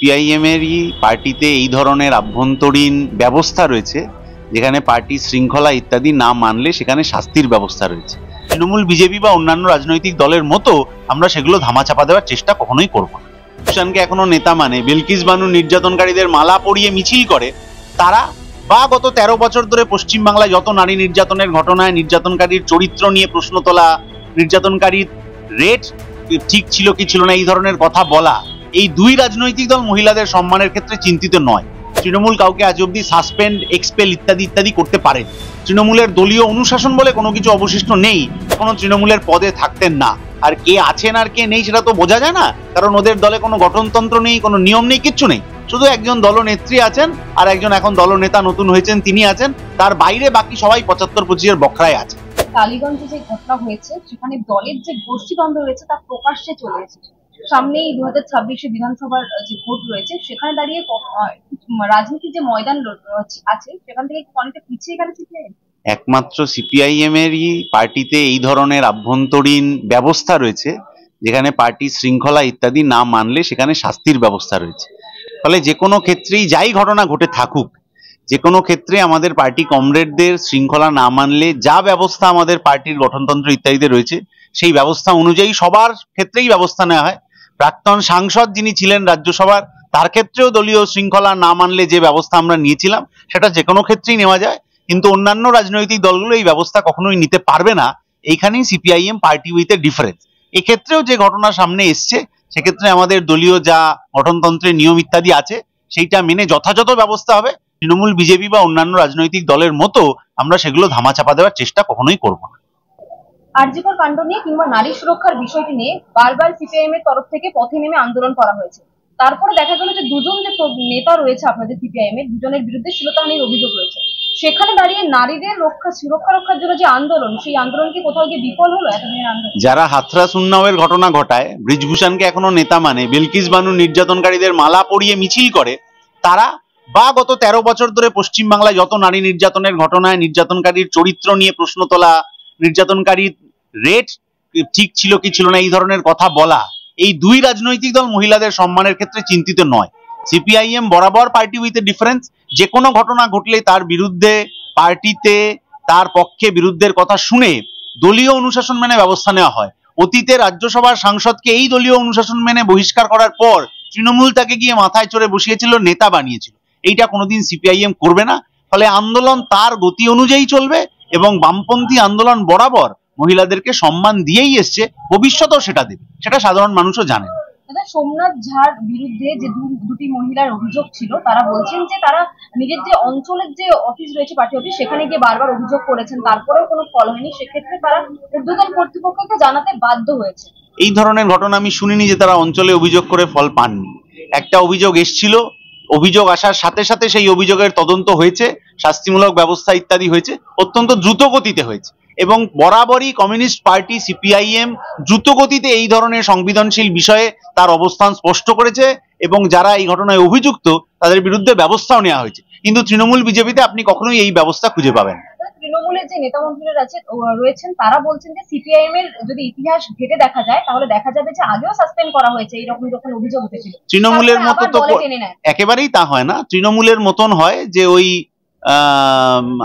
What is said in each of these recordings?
পিআইএমেরই পার্টিতে এই ধরনের আভ্যন্তরীণ ব্যবস্থা রয়েছে যেখানে পার্টি শৃঙ্খলা ইত্যাদি না মানলে সেখানে শাস্তির ব্যবস্থা রয়েছে তৃণমূল বিজেপি বা অন্যান্য রাজনৈতিক দলের মতো আমরা সেগুলো ধামাচাপা দেওয়ার চেষ্টা কখনোই করব না হুসানকে এখনো নেতা মানে বিলকিস বানু নির্যাতনকারীদের মালা পরিয়ে মিছিল করে তারা বা গত ১৩ বছর ধরে পশ্চিমবাংলায় যত নারী নির্যাতনের ঘটনায় নির্যাতনকারীর চরিত্র নিয়ে প্রশ্ন তোলা নির্যাতনকারীর রেট ঠিক ছিল কি ছিল না এই ধরনের কথা বলা এই দুই রাজনৈতিক দল মহিলাদের সম্মানের ক্ষেত্রে চিন্তিত নয় তৃণমূল কাউকে আজ অব্দি সাসপেন্ড এক্সপেল ইত্যাদি ইত্যাদি করতে পারে তৃণমূলের দলীয় অনুশাসন বলে কোনো কিছু অবশিষ্ট নেই কোনো তৃণমূলের পদে থাকতেন না আর কে আছেন আর কে নেই সেটা তো বোঝা যায় না কারণ ওদের দলে কোনো গঠনতন্ত্র নেই কোনো নিয়ম নেই কিচ্ছু নেই শুধু একজন দলনেত্রী আছেন আর একজন এখন দলনেতা নতুন হয়েছেন তিনি আছেন তার বাইরে বাকি সবাই পঁচাত্তর পঁচিশের বখরায় আছে টালিগঞ্জে যে ঘটনা হয়েছে সেখানে দলের যে গোষ্ঠীদ্বন্দ্ব রয়েছে তা প্রকাশ্যে চলে এসেছে সামনেই দু হাজার ছাব্বিশে বিধানসভার যে ভোট রয়েছে সেখানে দাঁড়িয়ে রাজনীতির যে ময়দান আছে সেখান থেকে অনেকটা পিছিয়ে গেল একমাত্র সিপিআইএম এরই পার্টিতে এই ধরনের আভ্যন্তরীণ ব্যবস্থা রয়েছে যেখানে পার্টি শৃঙ্খলা ইত্যাদি না মানলে সেখানে শাস্তির ব্যবস্থা রয়েছে ফলে যে কোনো ক্ষেত্রেই যাই ঘটনা ঘটে থাকুক যে কোনো ক্ষেত্রে আমাদের পার্টি কমরেডদের শৃঙ্খলা না মানলে যা ব্যবস্থা আমাদের পার্টির গঠনতন্ত্র ইত্যাদিতে রয়েছে সেই ব্যবস্থা অনুযায়ী সবার ক্ষেত্রেই ব্যবস্থা নেওয়া হয় প্রাক্তন সাংসদ যিনি ছিলেন রাজ্যসভার তার ক্ষেত্রেও দলীয় শৃঙ্খলা না মানলে যে ব্যবস্থা আমরা নিয়েছিলাম সেটা যে কোনো ক্ষেত্রেই নেওয়া যায় কিন্তু অন্যান্য রাজনৈতিক দলগুলো এই ব্যবস্থা কখনোই নিতে পারবে না এইখানেই CPIM party with a difference এক্ষেত্রেও যে ঘটনা সামনে এসছে সেক্ষেত্রে আমাদের দলীয় যা গঠনতন্ত্রের নিয়ম ইত্যাদি আছে সেইটা মেনে যথাযথ ব্যবস্থা হবে তৃণমূল বিজেপি বা অন্যান্য রাজনৈতিক দলের মতো আমরা সেগুলো ধামাচাপা দেওয়ার চেষ্টা কখনোই করবো না আরজিকর কাণ্ড নিয়ে কিংবা নারী সুরক্ষার বিষয়টি নিয়ে বারবার সিপিআইএম এর তরফ থেকে পথে নেমে আন্দোলন করা হয়েছে তারপরে দেখা গেল যে দুজন যে নেতা রয়েছে আপনাদের সিপিআইএম এর দুজনের বিরুদ্ধে শিলতাহানির অভিযোগ রয়েছে সেখানে দাঁড়িয়ে নারীদের রক্ষা সুরক্ষা রক্ষার জন্য যে আন্দোলন সেই আন্দোলন কি কোথাও গিয়ে বিফল হলো যারা হাথরাস উন্নাওয়ের ঘটনা ঘটায় ব্রিজভূষণকে এখনো নেতা মানে বিলকিস বানু নির্যাতনকারীদের মালা পরিয়ে মিছিল করে তারা বা গত তেরো বছর ধরে পশ্চিমবাংলায় যত নারী নির্যাতনের ঘটনায় নির্যাতনকারীর চরিত্র নিয়ে প্রশ্ন তোলা নির্যাতনকারী রেট ঠিক ছিল কি ছিল না এই ধরনের কথা বলা এই দুই রাজনৈতিক দল মহিলাদের সম্মানের ক্ষেত্রে চিন্তিত নয় সিপিআইএম বরাবর পার্টি উইথ এ ডিফারেন্স যে কোনো ঘটনা ঘটলে তার বিরুদ্ধে পার্টিতে তার পক্ষে বিরুদ্ধের কথা শুনে দলীয় অনুশাসন মেনে ব্যবস্থা নেওয়া হয় অতীতে রাজ্যসভার সাংসদকে এই দলীয় অনুশাসন মেনে বহিষ্কার করার পর তৃণমূল তাকে গিয়ে মাথায় চড়ে বসিয়েছিল নেতা বানিয়েছিল এইটা কোনোদিন সিপিআইএম করবে না ফলে আন্দোলন তার গতি অনুযায়ী চলবে এবং বামপন্থী আন্দোলন বরাবর মহিলাদেরকে সম্মান দিয়েই এসছে ভবিষ্যতেও সেটা দেবে সেটা সাধারণ মানুষও জানে দাদা সোমনাথ ঝার বিরুদ্ধে যে দুটি মহিলার অভিযোগ ছিল তারা বলছেন যে তারা নিজের যে অঞ্চলের যে অফিস রয়েছে পার্টি অফিস সেখানে গিয়ে বারবার অভিযোগ করেছেন তারপরেও কোনো ফল হয়নি সেক্ষেত্রে তারা ঊর্ধ্বতন কর্তৃপক্ষকে জানাতে বাধ্য হয়েছে এই ধরনের ঘটনা আমি শুনিনি যে তারা অঞ্চলে অভিযোগ করে ফল পাননি একটা অভিযোগ এসছিল অভিযোগ আসার সাথে সাথে সেই অভিযোগের তদন্ত হয়েছে শাস্তিমূলক ব্যবস্থা ইত্যাদি হয়েছে অত্যন্ত দ্রুত গতিতে হয়েছে এবং বরাবরই কমিউনিস্ট পার্টি সিপিআইএম দ্রুতগতিতে এই ধরনের সংবেদনশীল বিষয়ে তার অবস্থান স্পষ্ট করেছে এবং যারা এই ঘটনায় অভিযুক্ত তাদের বিরুদ্ধে ব্যবস্থাও নেওয়া হয়েছে কিন্তু তৃণমূল বিজেপিতে আপনি কখনোই এই ব্যবস্থা খুঁজে পাবেন তৃণমূলের যে নেতা মন্ত্রীরা আছেন রয়েছেন তারা বলছেন যে সিপিআইএম এর যদি ইতিহাস ঘেটে দেখা যায় তাহলে দেখা যাবে যে আগেও সাসপেন্ড করা হয়েছে এইরকম যখন অভিযোগ উঠেছিল তৃণমূলের মতো তো একেবারেই তা হয় না তৃণমূলের মতন হয় যে ওই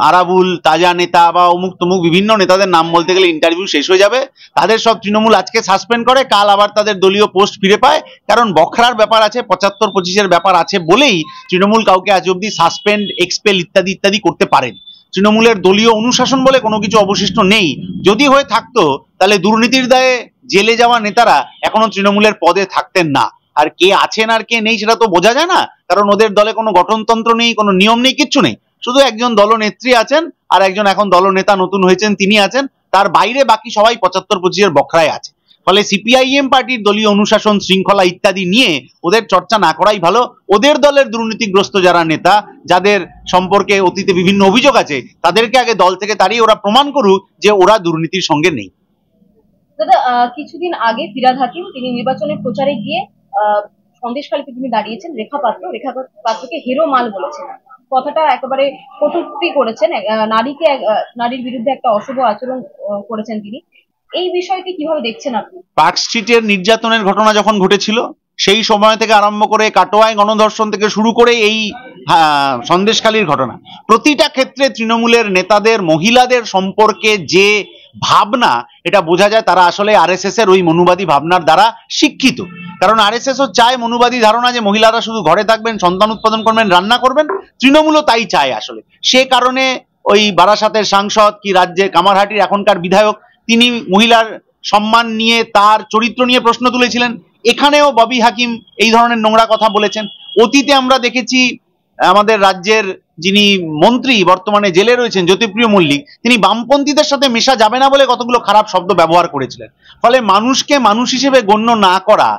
আরাবুল তাজা নেতা বা অমুক তমুক বিভিন্ন নেতাদের নাম বলতে গেলে ইন্টারভিউ শেষ হয়ে যাবে তাদের সব তৃণমূল আজকে সাসপেন্ড করে কাল আবার তাদের দলীয় পোস্ট ফিরে পায় কারণ বখরার ব্যাপার আছে পঁচাত্তর পঁচিশের ব্যাপার আছে বলেই তৃণমূল কাউকে আজ অব্দি সাসপেন্ড এক্সপেল ইত্যাদি ইত্যাদি করতে পারেন তৃণমূলের দলীয় অনুশাসন বলে কোনো কিছু অবশিষ্ট নেই যদি হয়ে থাকতো তাহলে দুর্নীতির দায়ে জেলে যাওয়া নেতারা এখনো তৃণমূলের পদে থাকতেন না আর কে আছেন আর কে নেই সেটা তো বোঝা যায় না কারণ ওদের দলে কোনো গঠনতন্ত্র নেই কোনো নিয়ম নেই কিচ্ছু নেই শুধু একজন দলনেত্রী আছেন আর একজন এখন দলনেতা নতুন হয়েছেন তিনি আছেন তার বাইরে বাকি সবাই পঁচাত্তর পঁচিশের বখরায় আছে ফলে সিপিআইএম পার্টির দলীয় অনুশাসন শৃঙ্খলা ইত্যাদি নিয়ে ওদের চর্চা না করাই ভালো ওদের দলের দুর্নীতিগ্রস্ত যারা নেতা যাদের সম্পর্কে অতীতে বিভিন্ন অভিযোগ আছে তাদেরকে আগে দল থেকে তাড়িয়ে ওরা প্রমাণ করুক যে ওরা দুর্নীতির সঙ্গে নেই দাদা কিছুদিন আগে ফিরাদ হাকিম তিনি নির্বাচনের প্রচারে গিয়ে সন্দেশকালীতে তিনি দাঁড়িয়েছেন রেখা পাত্র রেখা পাত্রকে হিরো মাল বলেছেন কথাটা একেবারে কটূক্তি করেছেন নারীকে নারীর বিরুদ্ধে একটা অশুভ আচরণ করেছেন তিনি এই বিষয়টি কিভাবে দেখছেন আপনি পার্ক স্ট্রিটের নির্যাতনের ঘটনা যখন ঘটেছিল সেই সময় থেকে আরম্ভ করে কাটোয়ায় গণধর্ষণ থেকে শুরু করে এই সন্দেশখালীর ঘটনা প্রতিটা ক্ষেত্রে তৃণমূলের নেতাদের মহিলাদের সম্পর্কে যে ভাবনা এটা বোঝা যায় তারা আসলে আরএসএস এর ওই মনুবাদী ভাবনার দ্বারা শিক্ষিত কারণ আর এসও চায় মনুবাদী ধারণা যে মহিলারা শুধু ঘরে থাকবেন সন্তান উৎপাদন করবেন রান্না করবেন তৃণমূলও তাই চায় আসলে সে কারণে ওই বারাসাতের সাংসদ কি রাজ্যের কামারহাটির এখনকার বিধায়ক তিনি মহিলার সম্মান নিয়ে তার চরিত্র নিয়ে প্রশ্ন তুলেছিলেন এখানেও ববি হাকিম এই ধরনের নোংরা কথা বলেছেন অতীতে আমরা দেখেছি আমাদের রাজ্যের যিনি মন্ত্রী বর্তমানে জেলে রয়েছেন জ্যোতিপ্রিয় মল্লিক তিনি বামপন্থীদের সাথে মেশা যাবে না বলে কতগুলো খারাপ শব্দ ব্যবহার করেছিলেন ফলে মানুষকে মানুষ হিসেবে গণ্য না করা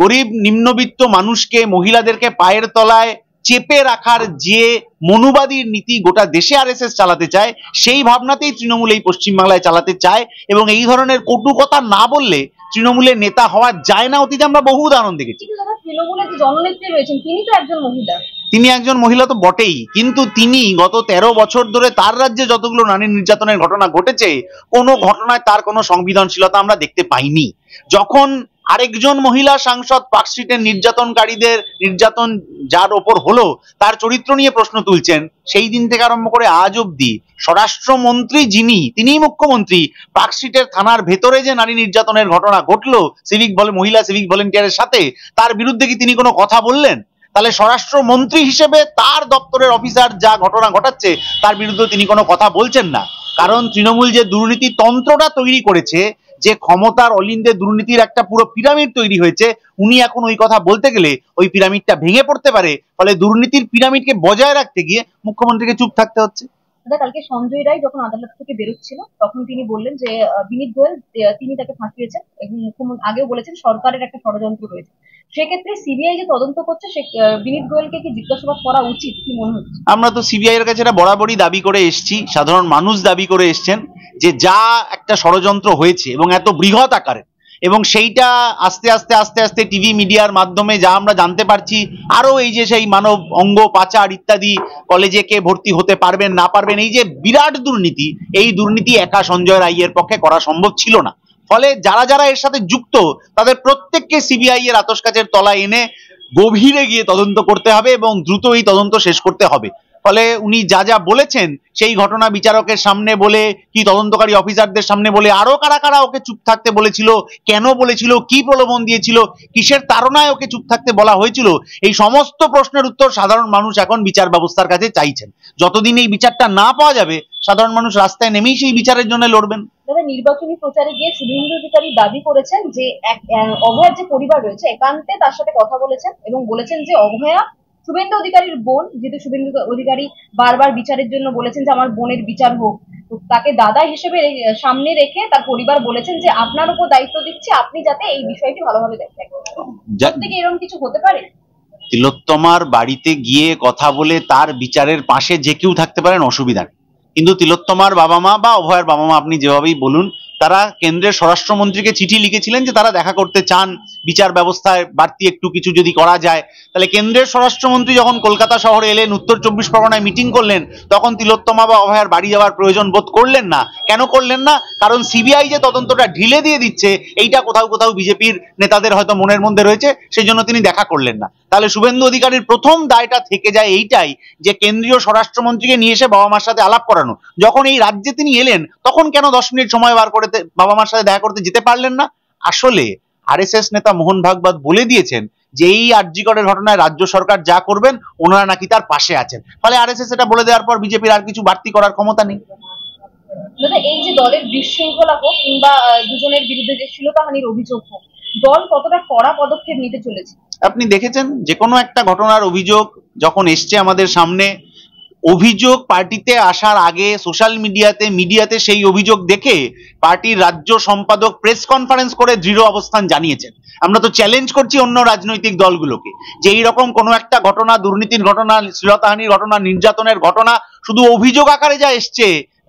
গরিব নিম্নবিত্ত মানুষকে মহিলাদেরকে পায়ের তলায় চেপে রাখার যে মনুবাদী নীতি গোটা দেশে আর চালাতে চায় সেই ভাবনাতেই তৃণমূল এই পশ্চিমবাংলায় চালাতে চায় এবং এই ধরনের কটু কথা না বললে তৃণমূলের নেতা হওয়া যায় না অতীতে আমরা বহু উদাহরণ দেখেছি তিনি একজন মহিলা তো বটেই কিন্তু তিনি গত ১৩ বছর ধরে তার রাজ্যে যতগুলো নারী নির্যাতনের ঘটনা ঘটেছে কোনো ঘটনায় তার কোনো সংবিধানশীলতা আমরা দেখতে পাইনি যখন আরেকজন মহিলা সাংসদ পার্কস্ট্রিটের নির্যাতনকারীদের নির্যাতন যার ওপর হলো তার চরিত্র নিয়ে প্রশ্ন তুলছেন সেই দিন থেকে আরম্ভ করে আজ অব্দি স্বরাষ্ট্রমন্ত্রী যিনি তিনিই মুখ্যমন্ত্রী পার্কস্ট্রিটের থানার ভেতরে যে নারী নির্যাতনের ঘটনা ঘটলো সিভিক বলে মহিলা সিভিক ভলেন্টিয়ারের সাথে তার বিরুদ্ধে কি তিনি কোনো কথা বললেন তাহলে স্বরাষ্ট্রমন্ত্রী হিসেবে তার দপ্তরের অফিসার যা ঘটনা ঘটাচ্ছে তার বিরুদ্ধে তিনি কোনো কথা বলছেন না কারণ তৃণমূল যে দুর্নীতি তন্ত্রটা তৈরি করেছে যে ক্ষমতার অলিন্দে দুর্নীতির একটা পুরো পিরামিড তৈরি হয়েছে উনি এখন ওই কথা বলতে গেলে ওই পিরামিডটা ভেঙে পড়তে পারে ফলে দুর্নীতির পিরামিডকে বজায় রাখতে গিয়ে মুখ্যমন্ত্রীকে চুপ থাকতে হচ্ছে কালকে সঞ্জয় রায় যখন আদালত থেকে বেরোচ্ছিল তখন তিনি বললেন যে বিনীত গোয়েল তিনি তাকে ফাঁসিয়েছেন এবং মুখ্যমন্ত্রী আগেও বলেছেন সরকারের একটা ষড়যন্ত্র রয়েছে সেক্ষেত্রে সিবিআই যে তদন্ত করছে সে বিনীত গোয়েলকে কি জিজ্ঞাসাবাদ করা উচিত কি মনে হচ্ছে আমরা তো সিবিআই এর কাছে এটা বরাবরই দাবি করে এসছি সাধারণ মানুষ দাবি করে এসছেন যে যা একটা ষড়যন্ত্র হয়েছে এবং এত বৃহৎ আকারে এবং সেইটা আস্তে আস্তে আস্তে আস্তে টিভি মিডিয়ার মাধ্যমে যা আমরা জানতে পারছি আরও এই যে সেই মানব অঙ্গ পাচার ইত্যাদি কলেজে কে ভর্তি হতে পারবেন না পারবেন এই যে বিরাট দুর্নীতি এই দুর্নীতি একা সঞ্জয় রায়ের পক্ষে করা সম্ভব ছিল না ফলে যারা যারা এর সাথে যুক্ত তাদের প্রত্যেককে সিবিআই এর আতসকাচের তলায় এনে গভীরে গিয়ে তদন্ত করতে হবে এবং দ্রুত এই তদন্ত শেষ করতে হবে ফলে উনি যা যা বলেছেন সেই ঘটনা বিচারকের সামনে বলে কি তদন্তকারী অফিসারদের সামনে বলে আরো কারা কারা ওকে চুপ থাকতে বলেছিল কেন বলেছিল কি প্রলোভন দিয়েছিল কিসের তারণায় ওকে চুপ থাকতে বলা হয়েছিল এই সমস্ত প্রশ্নের উত্তর সাধারণ মানুষ এখন বিচার ব্যবস্থার কাছে চাইছেন যতদিন এই বিচারটা না পাওয়া যাবে সাধারণ মানুষ রাস্তায় নেমেই সেই বিচারের জন্য লড়বেন নির্বাচনী প্রচারে গিয়ে শুভেন্দু অধিকারী দাবি করেছেন যে অভয়ার যে পরিবার রয়েছে একান্তে তার সাথে কথা বলেছেন এবং বলেছেন যে অভয়া শুভেন্দু অধিকারীর বোন যেহেতু শুভেন্দু অধিকারী বারবার বিচারের জন্য বলেছেন যে আমার বোনের বিচার হোক তাকে দাদা হিসেবে সামনে রেখে তার পরিবার বলেছেন যে আপনার উপর দায়িত্ব দিচ্ছে আপনি যাতে এই বিষয়টি ভালোভাবে দেখেন থেকে এরকম কিছু হতে পারে তিলোত্তমার বাড়িতে গিয়ে কথা বলে তার বিচারের পাশে যে কেউ থাকতে পারেন অসুবিধা কিন্তু তিলোত্তমার বাবা মা বা অভয়ের বাবা মা আপনি যেভাবেই বলুন তারা কেন্দ্রের স্বরাষ্ট্রমন্ত্রীকে চিঠি লিখেছিলেন যে তারা দেখা করতে চান বিচার ব্যবস্থায় বাড়তি একটু কিছু যদি করা যায় তাহলে কেন্দ্রের স্বরাষ্ট্রমন্ত্রী যখন কলকাতা শহরে এলেন উত্তর চব্বিশ পরগনায় মিটিং করলেন তখন তিলোত্তমা বা অভয়ার বাড়ি যাওয়ার প্রয়োজন বোধ করলেন না কেন করলেন না কারণ সিবিআই যে তদন্তটা ঢিলে দিয়ে দিচ্ছে এইটা কোথাও কোথাও বিজেপির নেতাদের হয়তো মনের মধ্যে রয়েছে সেই জন্য তিনি দেখা করলেন না তাহলে শুভেন্দু অধিকারীর প্রথম দায়টা থেকে যায় এইটাই যে কেন্দ্রীয় স্বরাষ্ট্রমন্ত্রীকে নিয়ে এসে বাবা মার সাথে আলাপ করানো যখন এই রাজ্যে তিনি এলেন তখন কেন দশ মিনিট সময় বার করে সাথে বাবা মার সাথে দেখা করতে যেতে পারলেন না আসলে আরএসএস নেতা মোহন ভাগবত বলে দিয়েছেন যে এই আর্যিকরের ঘটনায় রাজ্য সরকার যা করবেন ওনারা নাকি তার পাশে আছেন ফলে আরএসএস এটা বলে দেওয়ার পর বিজেপির আর কিছু বাড়তি করার ক্ষমতা নেই এই যে দলের বিশৃঙ্খলা হোক কিংবা দুজনের বিরুদ্ধে যে শ্লীলতাহানির অভিযোগ হোক দল কতটা কড়া পদক্ষেপ নিতে চলেছে আপনি দেখেছেন যে কোনো একটা ঘটনার অভিযোগ যখন এসছে আমাদের সামনে অভিযোগ পার্টিতে আসার আগে সোশ্যাল মিডিয়াতে মিডিয়াতে সেই অভিযোগ দেখে পার্টির রাজ্য সম্পাদক প্রেস কনফারেন্স করে দৃঢ় অবস্থান জানিয়েছেন আমরা তো চ্যালেঞ্জ করছি অন্য রাজনৈতিক দলগুলোকে যে এইরকম কোনো একটা ঘটনা দুর্নীতির ঘটনা শ্লীলতাহানির ঘটনা নির্যাতনের ঘটনা শুধু অভিযোগ আকারে যা এসছে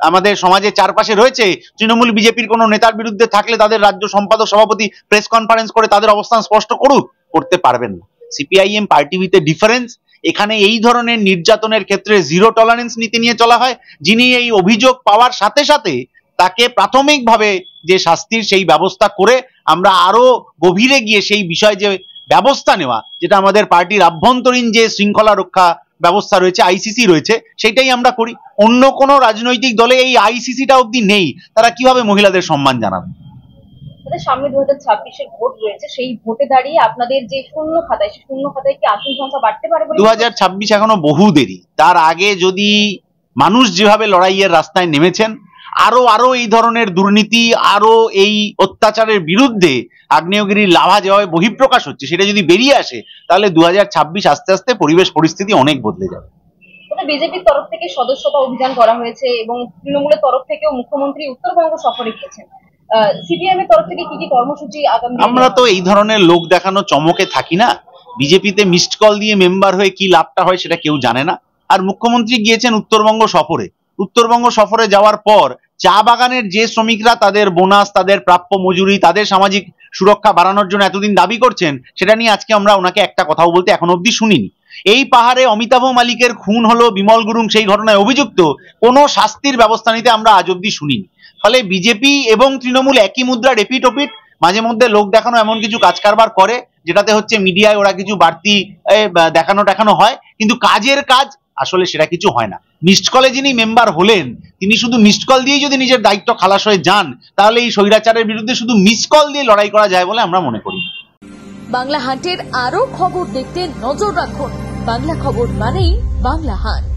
আমাদের সমাজে চারপাশে রয়েছে তৃণমূল বিজেপির কোনো নেতার বিরুদ্ধে থাকলে তাদের রাজ্য সম্পাদক সভাপতি প্রেস কনফারেন্স করে তাদের অবস্থান স্পষ্ট করুক করতে পারবেন না CPIM party with a difference এখানে এই ধরনের নির্যাতনের ক্ষেত্রে জিরো টলারেন্স নীতি নিয়ে চলা হয় যিনি এই অভিযোগ পাওয়ার সাথে সাথে তাকে প্রাথমিকভাবে যে শাস্তির সেই ব্যবস্থা করে আমরা আরো গভীরে গিয়ে সেই বিষয়ে যে ব্যবস্থা নেওয়া যেটা আমাদের পার্টির আভ্যন্তরীণ যে শৃঙ্খলা রক্ষা ব্যবস্থা রয়েছে আইসিসি রয়েছে সেটাই আমরা করি অন্য কোনো রাজনৈতিক দলে এই আইসিসিটা অবধি নেই তারা কিভাবে মহিলাদের সম্মান জানাবে আপনাদের সামনে দু হাজার ছাব্বিশের ভোট রয়েছে সেই ভোটে দাঁড়িয়ে আপনাদের যে শূন্য খাতায় সেই শূন্য খাতায় কি আসন সংখ্যা বাড়তে পারে দু হাজার ছাব্বিশ এখনো বহু দেরি তার আগে যদি মানুষ যেভাবে লড়াইয়ের রাস্তায় নেমেছেন আরো আরো এই ধরনের দুর্নীতি আরো এই অত্যাচারের বিরুদ্ধে আগ্নেয়গিরির লাভা যেভাবে বহিঃপ্রকাশ হচ্ছে সেটা যদি বেরিয়ে আসে তাহলে দু আস্তে আস্তে পরিবেশ পরিস্থিতি অনেক বদলে যাবে বিজেপির তরফ থেকে সদস্যতা অভিযান করা হয়েছে এবং তৃণমূলের তরফ থেকেও মুখ্যমন্ত্রী উত্তরবঙ্গ সফরে গিয়েছেন সিপিএম এর তরফ থেকে কি কি কর্মসূচি আগামী আমরা তো এই ধরনের লোক দেখানো চমকে থাকি না বিজেপিতে মিসড কল দিয়ে মেম্বার হয়ে কি লাভটা হয় সেটা কেউ জানে না আর মুখ্যমন্ত্রী গিয়েছেন উত্তরবঙ্গ সফরে উত্তরবঙ্গ সফরে যাওয়ার পর চা বাগানের যে শ্রমিকরা তাদের বোনাস তাদের প্রাপ্য মজুরি তাদের সামাজিক সুরক্ষা বাড়ানোর জন্য এতদিন দাবি করছেন সেটা নিয়ে আজকে আমরা ওনাকে একটা কথাও বলতে এখন অবধি শুনিনি এই পাহাড়ে অমিতাভ মালিকের খুন হলো বিমল গুরুং সেই ঘটনায় অভিযুক্ত কোনো শাস্তির ব্যবস্থা নিতে আমরা আজ অব্দি শুনিনি ফলে বিজেপি এবং তৃণমূল একই মুদ্রা রেপিট ওপিট মাঝে মধ্যে লোক দেখানো এমন কিছু কাজ কারবার করে যেটাতে হচ্ছে মিডিয়ায় ওরা কিছু বাড়তি দেখানো টাকানো হয় কিন্তু কাজের কাজ আসলে সেটা কিছু হয় না মিসড কলে যিনি মেম্বার হলেন তিনি শুধু মিসড কল দিয়েই যদি নিজের দায়িত্ব খালাস হয়ে যান তাহলে এই স্বৈরাচারের বিরুদ্ধে শুধু মিস কল দিয়ে লড়াই করা যায় বলে আমরা মনে করি বাংলা হাটের আরো খবর দেখতে নজর রাখুন বাংলা খবর মানেই বাংলা হাট